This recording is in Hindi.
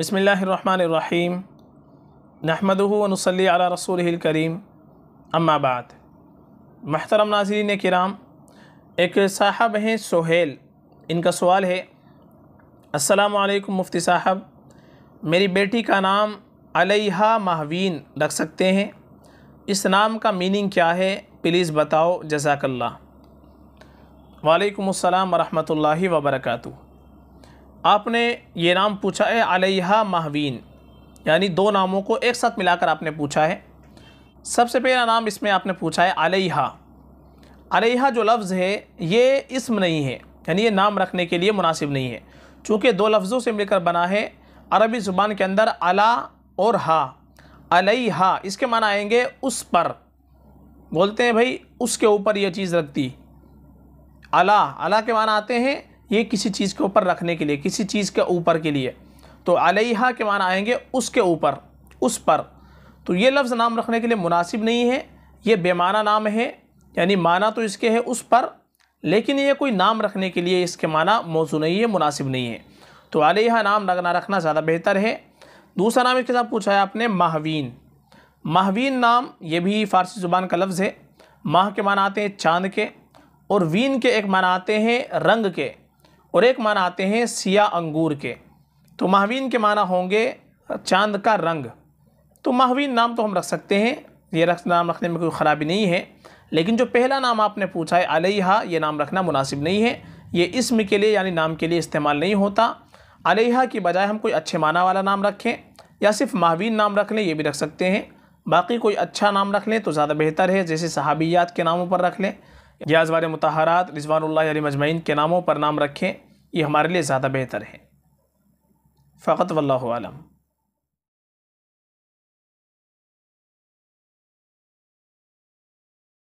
बसमीम नहमदनसली अला रसूल करीम अम्माबाद महतरम नाजरीन कराम एक साहब हैं सोहेल इनका सवाल है असलकम मुफ्ती साहब मेरी बेटी का नाम अलहा माहवीन रख सकते हैं इस नाम का मीनिंग क्या है प्लीज़ बताओ जजाकल्ला वालेकुम अस्सलाम व वबरकू आपने ये नाम पूछा है अलैहा माहवीन यानी दो नामों को एक साथ मिलाकर आपने पूछा है सबसे पहला नाम इसमें आपने पूछा है अलैहा अलैहा जो लफ्ज़ है ये इसम नहीं है यानी ये नाम रखने के लिए मुनासिब नहीं है चूँकि दो लफ्ज़ों से मिलकर बना है अरबी ज़ुबान के अंदर अला और हा अलैहा इसके माना आएंगे उस पर बोलते हैं भाई उसके ऊपर ये चीज़ रखती अला अला के माना आते हैं ये किसी चीज़ के ऊपर रखने के लिए किसी चीज़ के ऊपर के लिए तो अलहा के मान आएंगे उसके ऊपर उस पर तो ये लफ्ज़ नाम रखने के लिए मुनासिब नहीं है ये बेमाना नाम है यानी माना तो इसके है उस पर लेकिन ये कोई नाम रखने के लिए इसके माना मौजू नहीं है मुनासिब नहीं है तो अलहा नाम ना रखना ज़्यादा बेहतर है दूसरा नाम इसके साथ पूछा है आपने माहवीन माहवीन नाम ये भी फ़ारसी ज़ुबान का लफ्ज़ है माह के माना आते हैं चाँद के और वीन के एक माना आते हैं रंग के और एक माना आते हैं सिया अंगूर के तो माहवीन के माना होंगे चांद का रंग तो माहवीन नाम तो हम रख सकते हैं ये रख नाम रखने में कोई ख़राबी नहीं है लेकिन जो पहला नाम आपने पूछा है अलहा ये नाम रखना मुनासिब नहीं है ये इसम के लिए यानी नाम के लिए इस्तेमाल नहीं होता अलहा की बजाय हम कोई अच्छे माना वाला नाम रखें या सिर्फ माहवीन नाम रख लें ये भी रख सकते हैं बाकी कोई अच्छा नाम रख लें तो ज़्यादा बेहतर है जैसे सहाबियात के नामों पर रख लें याजवार मतहरात रिजवानल्ला अली मजमैन के नामों पर नाम रखें ये हमारे लिए ज़्यादा बेहतर है फ़कत वल्लम